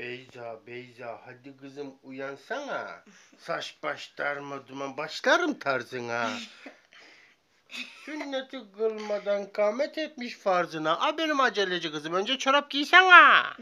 Beyza, Beyza hadi kızım uyansana. Saç baş darmadıma başlarım tarzına. Sünneti kılmadan kamet etmiş farzına. A benim aceleci kızım önce çorap giysen ha.